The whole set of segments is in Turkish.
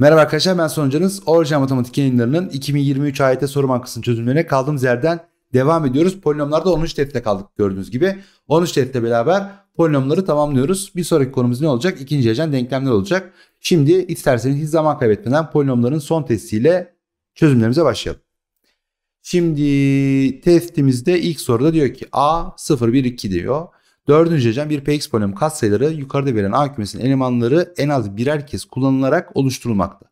Merhaba arkadaşlar ben sonucunuz. Orjinal Matematik yayınlarının 2023 AYT soru bankasının çözümlerine kaldığımız yerden devam ediyoruz. Polinomlarda 13 defte kaldık gördüğünüz gibi. 13 defte beraber polinomları tamamlıyoruz. Bir sonraki konumuz ne olacak? İkinci heyecan denklemler olacak. Şimdi isterseniz hiç zaman kaybetmeden polinomların son testiyle çözümlerimize başlayalım. Şimdi testimizde ilk soruda diyor ki A 0 1 2 diyor. Dördüncü hocam bir PX polinomu katsayıları yukarıda verilen A kümesinin elemanları en az birer kez kullanılarak oluşturulmakta.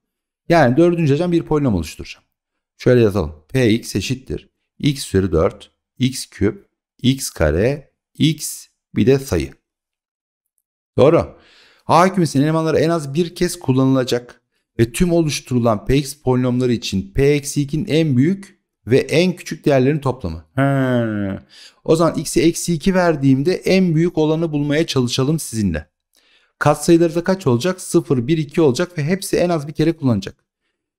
Yani dördüncü hocam bir polinom oluşturacağım. Şöyle yazalım. Px eşittir. x üzeri 4, x küp, x kare, x bir de sayı. Doğru. A kümesinin elemanları en az bir kez kullanılacak ve tüm oluşturulan Px polinomları için P-2'nin en büyük ve en küçük değerlerin toplamı. He. O zaman x'e eksi 2 verdiğimde en büyük olanı bulmaya çalışalım sizinle. Katsayıları da kaç olacak? 0, 1, 2 olacak ve hepsi en az bir kere kullanacak.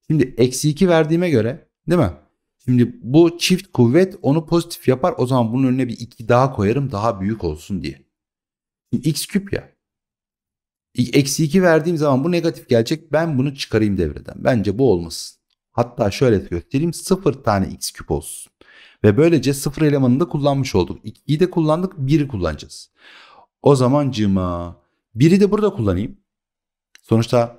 Şimdi eksi 2 verdiğime göre değil mi? Şimdi bu çift kuvvet onu pozitif yapar. O zaman bunun önüne bir 2 daha koyarım daha büyük olsun diye. Şimdi x küp ya. Eksi 2 verdiğim zaman bu negatif gelecek. Ben bunu çıkarayım devreden. Bence bu olmasın. Hatta şöyle göstereyim 0 tane x küp olsun. Ve böylece 0 elemanını da kullanmış olduk. 2'yi de kullandık 1'i kullanacağız. O zaman cıma 1'i de burada kullanayım. Sonuçta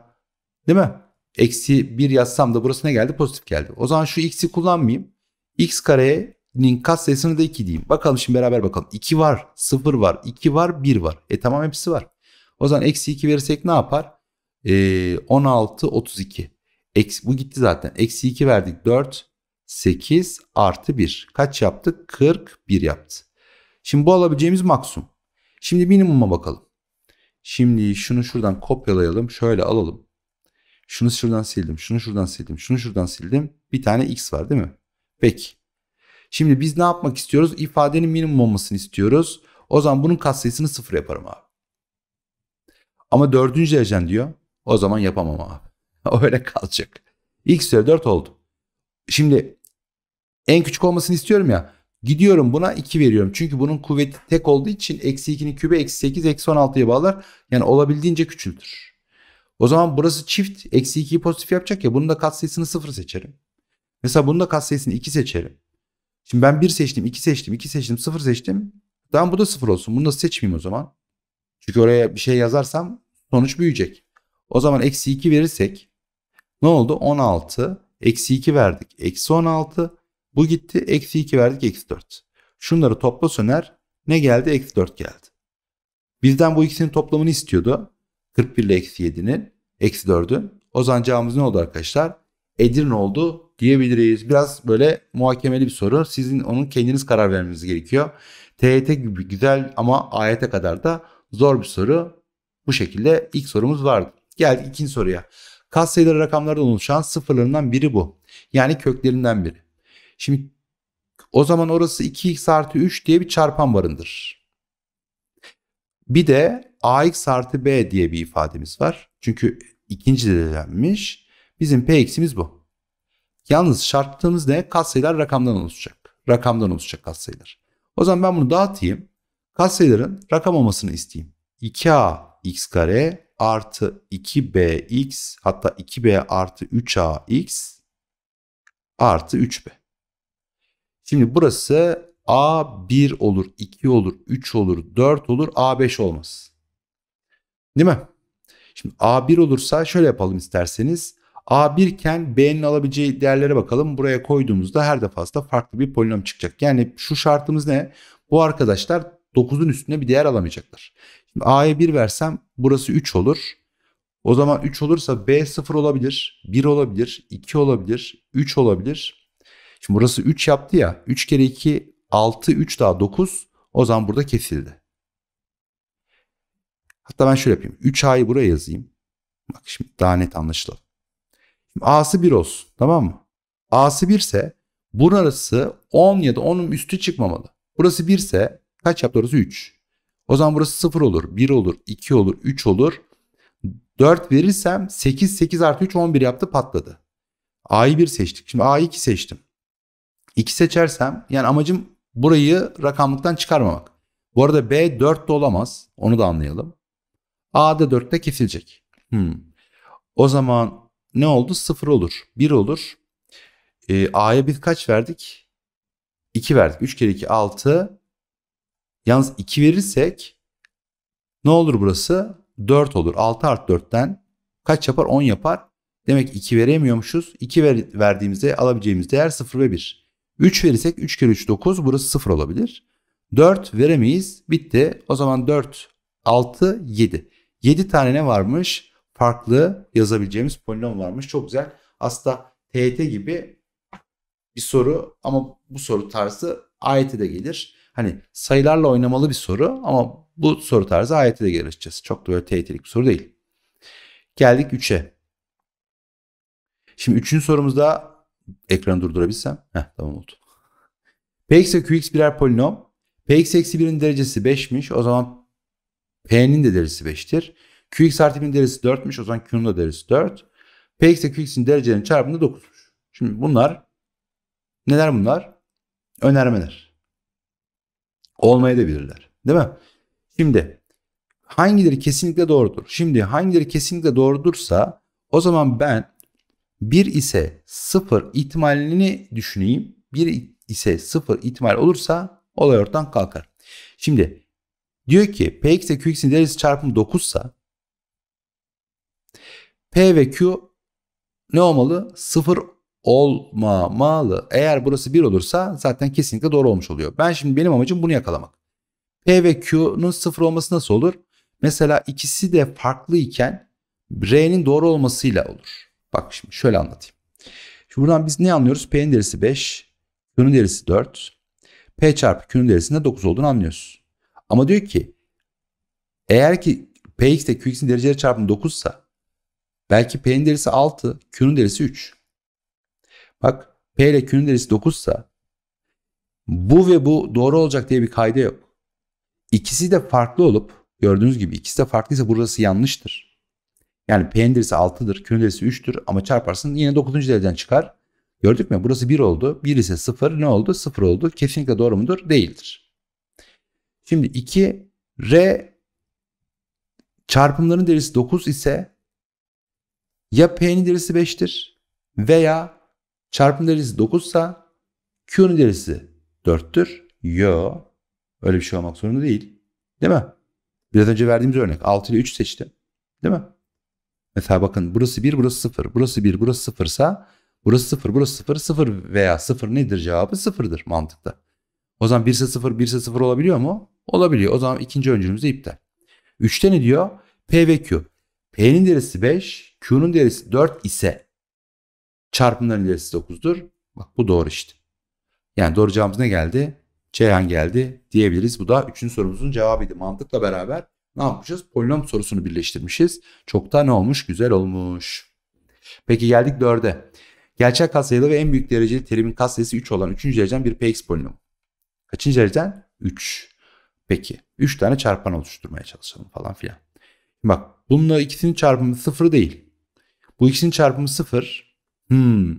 değil mi? Eksi 1 yazsam da burası ne geldi? Pozitif geldi. O zaman şu x'i kullanmayayım. x karenin katsayısını da 2 diyeyim. Bakalım şimdi beraber bakalım. 2 var, 0 var, 2 var, 1 var. E tamam hepsi var. O zaman eksi 2 verirsek ne yapar? E, 16, 32. Eksi, bu gitti zaten. Eksi 2 verdik 4. 8 artı 1. Kaç yaptı? 41 yaptı. Şimdi bu alabileceğimiz maksimum. Şimdi minimuma bakalım. Şimdi şunu şuradan kopyalayalım. Şöyle alalım. Şunu şuradan sildim. Şunu şuradan sildim. Şunu şuradan sildim. Bir tane x var değil mi? Peki. Şimdi biz ne yapmak istiyoruz? İfadenin minimum olmasını istiyoruz. O zaman bunun katsayısını sıfır yaparım abi. Ama dördüncü derecen diyor. O zaman yapamam abi. Öyle kalacak. X üzeri 4 oldu. Şimdi en küçük olmasını istiyorum ya. Gidiyorum buna 2 veriyorum. Çünkü bunun kuvveti tek olduğu için eksi 2'nin kübe eksi 8 eksi 16'ya bağlar. Yani olabildiğince küçültür. O zaman burası çift. Eksi 2'yi pozitif yapacak ya. Bunun da katsayısını 0 seçerim. Mesela bunun da katsayısını 2 seçerim. Şimdi ben 1 seçtim, 2 seçtim, 2 seçtim, 0 seçtim. Tamam bu da 0 olsun. Bunu da seçmeyeyim o zaman. Çünkü oraya bir şey yazarsam sonuç büyüyecek. O zaman eksi 2 verirsek ne oldu? 16. Eksi 2 verdik. Eksi 16. Bu gitti. Eksi 2 verdik. Eksi 4. Şunları topla söner. Ne geldi? Eksi 4 geldi. Bizden bu ikisinin toplamını istiyordu. 41 ile eksi 7'nin. Eksi 4'ün. O zaman cevabımız ne oldu arkadaşlar? Edirne oldu diyebiliriz. Biraz böyle muhakemeli bir soru. Sizin onun kendiniz karar vermeniz gerekiyor. TET gibi güzel ama AYT kadar da zor bir soru. Bu şekilde ilk sorumuz vardı. Geldik ikinci soruya. Kat sayıları rakamlardan oluşan sıfırlarından biri bu. Yani köklerinden biri. Şimdi o zaman orası 2x artı 3 diye bir çarpan barındırır. Bir de ax artı b diye bir ifademiz var. Çünkü ikinci dedelenmiş. Bizim px'imiz bu. Yalnız şarttığımız ne? Katsayılar rakamdan oluşacak. Rakamdan oluşacak katsayılar. O zaman ben bunu dağıtayım. Katsayıların rakam olmasını isteyeyim. 2a x kare artı 2bx hatta 2b artı 3ax artı 3b. Şimdi burası a 1 olur, 2 olur, 3 olur, 4 olur, a 5 olmaz. Değil mi? Şimdi a1 olursa şöyle yapalım isterseniz. a1 iken b'nin alabileceği değerlere bakalım. Buraya koyduğumuzda her defasında farklı bir polinom çıkacak. Yani şu şartımız ne? Bu arkadaşlar 9'un üstüne bir değer alamayacaklar. Şimdi A'ya 1 versem burası 3 olur. O zaman 3 olursa B 0 olabilir, 1 olabilir, 2 olabilir, 3 olabilir. Şimdi burası 3 yaptı ya. 3 kere 2 6, 3 daha 9. O zaman burada kesildi. Hatta ben şöyle yapayım. 3A'yı buraya yazayım. Bak şimdi daha net anlaşılalım. Şimdi A'sı 1 olsun tamam mı? A'sı 1 ise burası 10 ya da 10'un üstü çıkmamalı. Burası 1 ise kaç yaptı orası 3. O zaman burası 0 olur, 1 olur, 2 olur, 3 olur. 4 verirsem 8, 8 artı 3, 11 yaptı patladı. A'yı 1 seçtik. Şimdi A'yı 2 seçtim. 2 seçersem yani amacım burayı rakamlıktan çıkarmamak. Bu arada B 4 de olamaz. Onu da anlayalım. A da de kesilecek. Hmm. O zaman ne oldu? 0 olur. 1 olur. E, A'ya bir kaç verdik? 2 verdik. 3 kere 2 6. Yalnız 2 verirsek ne olur burası? 4 olur. 6 art 4'ten kaç yapar? 10 yapar. Demek 2 veremiyormuşuz. 2 ver, verdiğimizde alabileceğimiz değer 0 ve 1. 3 verirsek 3 kere 3 9 burası 0 olabilir. 4 veremeyiz. Bitti. O zaman 4, 6, 7. 7 tane ne varmış? Farklı yazabileceğimiz polinom varmış. Çok güzel. Aslında TYT gibi bir soru ama bu soru tarzı de gelir. Hani sayılarla oynamalı bir soru ama bu soru tarzı ayete de gelişeceğiz. Çok da böyle tehditlik bir soru değil. Geldik 3'e. Şimdi 3. sorumuzda ekranı durdurabilsem. Heh tamam oldu. Px ve Qx birer polinom. Px eksi 1'in derecesi 5'miş. O zaman P'nin de derecesi 5'tir. Qx artı 1'in derecesi 4'müş. O zaman Q'nun da derecesi 4. Px ile Qx'in derecelerinin çarpımı da 9'muş. Şimdi bunlar neler bunlar? Önermeler. Olmayabilirler. Değil mi? Şimdi hangileri kesinlikle doğrudur? Şimdi hangileri kesinlikle doğrudursa o zaman ben 1 ise 0 ihtimalini düşüneyim. 1 ise 0 ihtimal olursa olay ortadan kalkar. Şimdi diyor ki Px ile Qx'in derecesi çarpımı 9 sa P ve Q ne olmalı? 0 olmamalı. Eğer burası 1 olursa zaten kesinlikle doğru olmuş oluyor. Ben şimdi benim amacım bunu yakalamak. P ve Q'nun 0 olması nasıl olur? Mesela ikisi de farklı iken R'nin doğru olmasıyla olur. Bak şimdi şöyle anlatayım. Şimdi buradan biz ne anlıyoruz? P'nin derisi 5, Q'nun derisi 4. P çarpı Q'nun derisinde 9 olduğunu anlıyoruz. Ama diyor ki eğer ki Px de Qx'in dereceleri çarpımı 9 ise belki P'nin derisi 6, Q'nun derisi 3. Bak P ile Q'nun derisi 9 ise bu ve bu doğru olacak diye bir kayda yok. İkisi de farklı olup gördüğünüz gibi ikisi de farklıysa burası yanlıştır. Yani P'nin derisi 6'dır, Q'nun derisi 3'tür ama çarparsın yine 9. dereceden çıkar. Gördük mü? Burası 1 oldu. 1 ise 0 ne oldu? 0 oldu. Kesinlikle doğru mudur? Değildir. Şimdi 2 R çarpımların derisi 9 ise ya P'nin derisi 5'tir veya Çarpım derecesi 9 ise Q'nun derecesi 4'tür. Yo. Öyle bir şey olmak zorunda değil. Değil mi? Biraz önce verdiğimiz örnek 6 ile 3 seçtim. Değil mi? Mesela bakın burası 1 burası 0. Burası 1 burası 0 ise burası 0 burası 0 0 veya 0 nedir cevabı? 0'dır mantıkta. O zaman 1 ise 0 1 ise 0 olabiliyor mu? Olabiliyor. O zaman ikinci öncülümüzü iptal. 3'te ne diyor? P ve Q. P'nin derisi 5, Q'nun derisi 4 ise Çarpımların ilerisi 9'dur. Bak bu doğru işte. Yani doğru cevabımız ne geldi? Ceyhan geldi diyebiliriz. Bu da 3. sorumuzun cevabıydı. Mantıkla beraber ne yapmışız? Polinom sorusunu birleştirmişiz. Çok da ne olmuş? Güzel olmuş. Peki geldik 4'e. Gerçek katsayılı ve en büyük dereceli terimin katsayısı 3 olan 3. dereceden bir px polinomu. Kaçıncı dereceden? 3. Peki 3 tane çarpan oluşturmaya çalışalım falan filan. Bak bununla ikisinin çarpımı 0 değil. Bu ikisinin çarpımı 0. Hmm,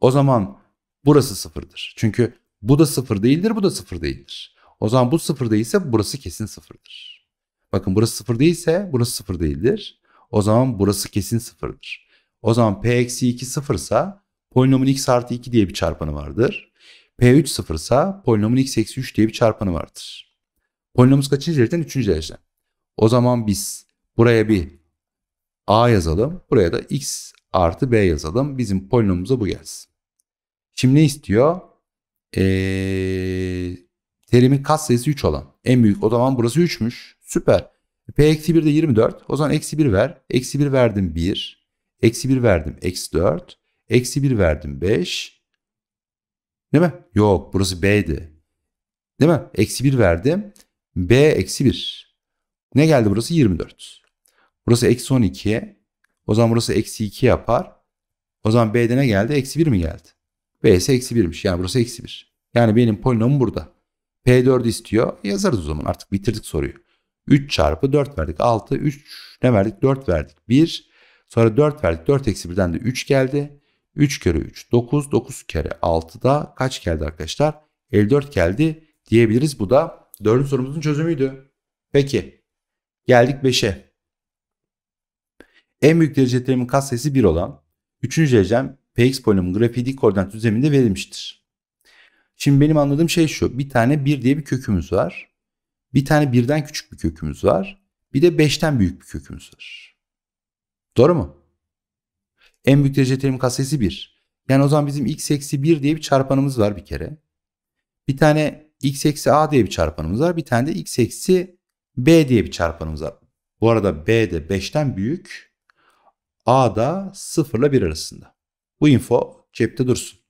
o zaman burası sıfırdır. Çünkü bu da sıfır değildir, bu da sıfır değildir. O zaman bu sıfır değilse burası kesin sıfırdır. Bakın burası sıfır değilse burası sıfır değildir. O zaman burası kesin sıfırdır. O zaman p eksi 2 sıfırsa polinomun x artı 2 diye bir çarpanı vardır. p3 sıfırsa polinomun x eksi 3 diye bir çarpanı vardır. Polinomumuz kaçıncı dereceden? Üçüncü dereceden. O zaman biz buraya bir a yazalım. Buraya da x artı b yazalım. Bizim polinomumuza bu gelsin. Şimdi ne istiyor? Ee, terimin katsayısı 3 olan. En büyük o zaman burası 3'müş. Süper. P eksi 1 de 24. O zaman eksi 1 ver. Eksi 1 verdim 1. Eksi 1 verdim eksi 4. Eksi 1 verdim 5. Değil mi? Yok burası B'di. Değil mi? Eksi 1 verdim. B eksi 1. Ne geldi burası? 24. Burası eksi 12. O zaman burası eksi 2 yapar. O zaman B'de ne geldi? Eksi 1 mi geldi? B ise eksi 1'miş. Yani burası eksi 1. Yani benim polinomum burada. P4 istiyor. Yazarız o zaman. Artık bitirdik soruyu. 3 çarpı 4 verdik. 6, 3 ne verdik? 4 verdik. 1. Sonra 4 verdik. 4 eksi 1'den de 3 geldi. 3 kere 3 9. 9 kere da kaç geldi arkadaşlar? 54 geldi diyebiliriz. Bu da 4. sorumuzun çözümüydü. Peki. Geldik 5'e. En büyük derecelerimin katsayısı 1 olan 3. derecem Px polinomun grafiği dik koordinat düzleminde verilmiştir. Şimdi benim anladığım şey şu. Bir tane 1 diye bir kökümüz var. Bir tane 1'den küçük bir kökümüz var. Bir de 5'ten büyük bir kökümüz var. Doğru mu? En büyük derece terim katsayısı 1. Yani o zaman bizim x eksi 1 diye bir çarpanımız var bir kere. Bir tane x eksi a diye bir çarpanımız var. Bir tane de x eksi b diye bir çarpanımız var. Bu arada b de 5'ten büyük. A'da 0 ile 1 arasında. Bu info cepte dursun.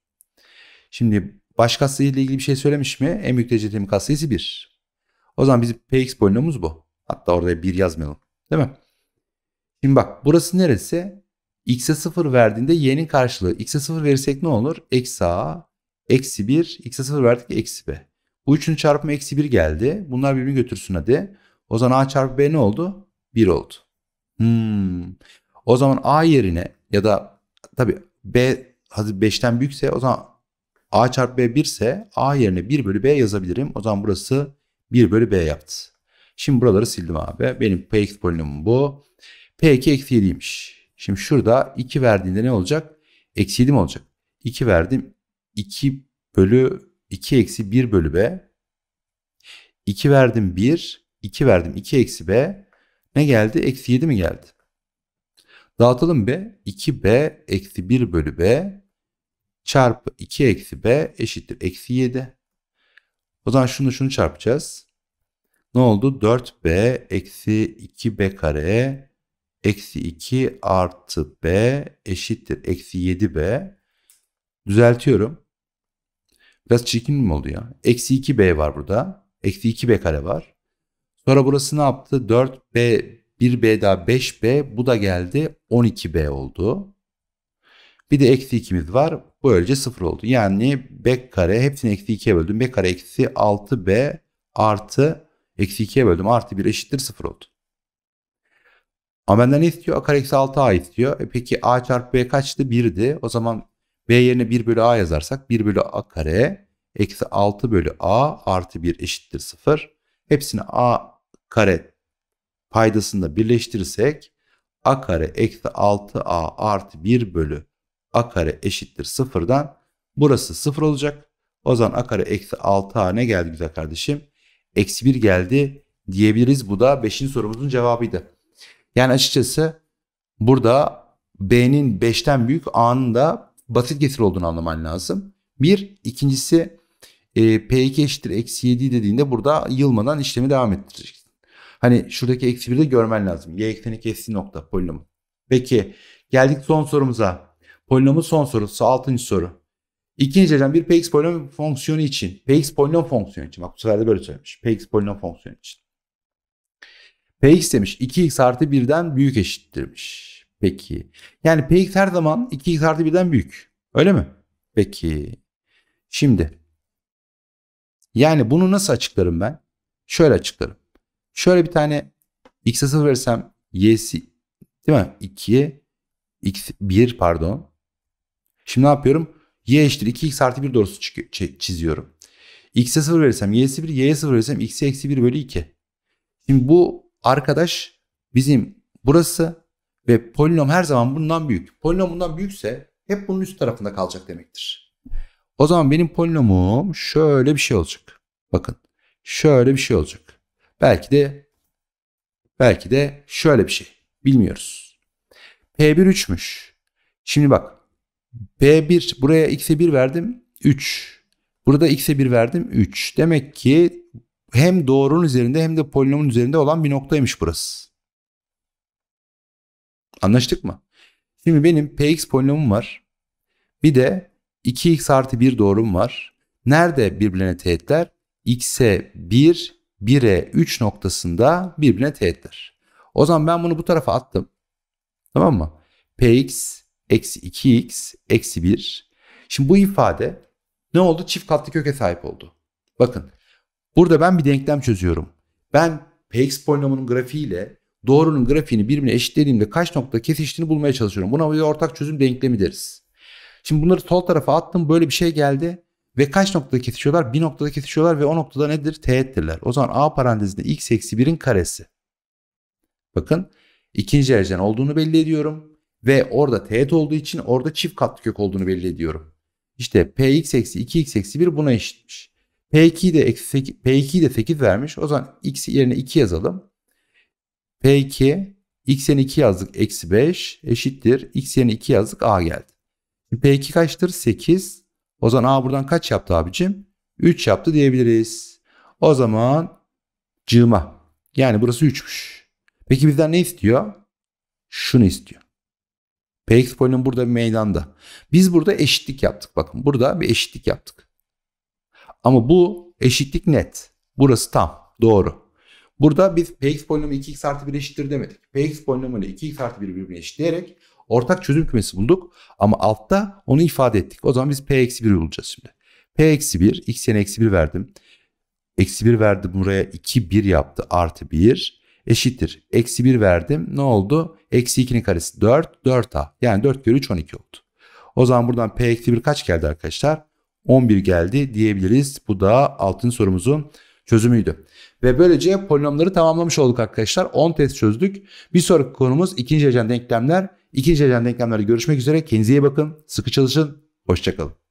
Şimdi baş katsayı ile ilgili bir şey söylemiş mi? En büyük dereceli katsayısı 1. O zaman bizim px polinomumuz bu. Hatta orada 1 yazmayalım. Değil mi? Şimdi bak burası neresi? x'e 0 verdiğinde y'nin karşılığı. x'e 0 verirsek ne olur? Eksi a, eksi 1, x'e 0 verdik eksi b. Bu üçünün çarpımı eksi 1 geldi. Bunlar birbirini götürsün hadi. O zaman a çarpı b ne oldu? 1 oldu. Hmm. O zaman A yerine ya da tabi B hadi 5'ten büyükse o zaman A çarpı B 1 ise A yerine 1 bölü B yazabilirim. O zaman burası 1 bölü B yaptı. Şimdi buraları sildim abi. Benim Px polinomum bu. P2 eksi 7'ymiş. Şimdi şurada 2 verdiğinde ne olacak? Eksi 7 mi olacak? 2 verdim. 2 bölü 2 eksi 1 bölü B. 2 verdim 1. 2 verdim 2 eksi B. Ne geldi? Eksi 7 mi geldi? Dağıtalım B. 2B eksi 1 bölü B çarpı 2 eksi B eşittir. Eksi 7. O zaman şunu şunu çarpacağız. Ne oldu? 4B eksi 2B kare eksi 2 artı B eşittir. Eksi 7B. Düzeltiyorum. Biraz çirkin mi oldu ya? Eksi 2B var burada. Eksi 2B kare var. Sonra burası ne yaptı? 4B 1b daha 5b bu da geldi 12b oldu. Bir de eksi 2'miz var. Böylece 0 oldu. Yani b kare hepsini eksi 2'ye böldüm. b kare eksi 6b artı eksi 2'ye böldüm. Artı 1 eşittir 0 oldu. Ama benden ne istiyor? A kare eksi 6a istiyor. E peki a çarpı b kaçtı? 1'di. O zaman b yerine 1 bölü a yazarsak 1 bölü a kare eksi 6 bölü a artı 1 eşittir 0. Hepsini a kare paydasını da birleştirirsek a kare eksi 6a artı 1 bölü a kare eşittir sıfırdan. burası sıfır olacak. O zaman a kare eksi 6a ne geldi güzel kardeşim? Eksi 1 geldi diyebiliriz. Bu da 5. sorumuzun cevabıydı. Yani açıkçası burada b'nin 5'ten büyük a'nın da basit getir olduğunu anlaman lazım. Bir, ikincisi e, p2 eşittir eksi 7 dediğinde burada yılmadan işlemi devam ettirecek. Hani şuradaki eksi 1'i görmen lazım. Y ekseni kestiği nokta polinomu. Peki geldik son sorumuza. Polinomun son sorusu 6. soru. İkinci dereceden bir px polinom fonksiyonu için. px polinom fonksiyonu için. Bak bu sefer de böyle söylemiş. px polinom fonksiyonu için. px demiş 2x artı 1'den büyük eşittirmiş. Peki. Yani px her zaman 2x artı 1'den büyük. Öyle mi? Peki. Şimdi. Yani bunu nasıl açıklarım ben? Şöyle açıklarım. Şöyle bir tane x'e 0 versem y'si değil mi? 2 x 1 pardon. Şimdi ne yapıyorum? y eşittir 2x artı 1 doğrusu çiziyorum. x'e 0 versem y'si 1, y'ye 0 versem x'e eksi 1 bölü 2. Şimdi bu arkadaş bizim burası ve polinom her zaman bundan büyük. Polinom bundan büyükse hep bunun üst tarafında kalacak demektir. O zaman benim polinomum şöyle bir şey olacak. Bakın şöyle bir şey olacak. Belki de belki de şöyle bir şey. Bilmiyoruz. P1 3'müş. Şimdi bak. P1 buraya x'e 1 verdim. 3. Burada x'e 1 verdim. 3. Demek ki hem doğrunun üzerinde hem de polinomun üzerinde olan bir noktaymış burası. Anlaştık mı? Şimdi benim px polinomum var. Bir de 2x artı 1 doğrum var. Nerede birbirine teğetler? x'e 1, 1'e 3 noktasında birbirine teğettir. O zaman ben bunu bu tarafa attım. Tamam mı? Px eksi 2x eksi 1. Şimdi bu ifade ne oldu? Çift katlı köke sahip oldu. Bakın burada ben bir denklem çözüyorum. Ben px polinomunun grafiğiyle doğrunun grafiğini birbirine eşitlediğimde kaç nokta kesiştiğini bulmaya çalışıyorum. Buna bir ortak çözüm denklemi deriz. Şimdi bunları sol tarafa attım böyle bir şey geldi. Ve kaç noktada kesişiyorlar? Bir noktada kesişiyorlar ve o noktada nedir? Teğettirler. O zaman A parantezinde x eksi 1'in karesi. Bakın ikinci dereceden olduğunu belli ediyorum. Ve orada teğet olduğu için orada çift katlı kök olduğunu belli ediyorum. İşte px eksi 2x eksi 1 buna eşitmiş. p 2 de, eksi p 2 de 8 vermiş. O zaman x yerine 2 yazalım. P2 x yerine 2 yazdık eksi 5 eşittir. x yerine 2 yazdık a geldi. P2 kaçtır? 8 o zaman A buradan kaç yaptı abicim? 3 yaptı diyebiliriz. O zaman cığma. Yani burası 3'müş. Peki bizden ne istiyor? Şunu istiyor. Px polinom burada bir meydanda. Biz burada eşitlik yaptık. Bakın burada bir eşitlik yaptık. Ama bu eşitlik net. Burası tam. Doğru. Burada biz px polinomu 2x artı 1 eşittir demedik. px polinomu ile 2x artı 1 birbirine eşitleyerek ortak çözüm kümesi bulduk ama altta onu ifade ettik. O zaman biz P-1 bulacağız şimdi. P-1 eksi -1 verdim. Eksi 1 verdi buraya 2 1 yaptı artı 1 eşittir. Eksi 1 verdim ne oldu? Eksi 2'nin karesi 4 4a yani 4 kere 3 12 oldu. O zaman buradan P eksi 1 kaç geldi arkadaşlar? 11 geldi diyebiliriz. Bu da altın sorumuzun çözümüydü. Ve böylece polinomları tamamlamış olduk arkadaşlar. 10 test çözdük. Bir sonraki konumuz ikinci derecen denklemler. İkinci elden denklemlerde görüşmek üzere. Kendinize iyi bakın. Sıkı çalışın. Hoşçakalın.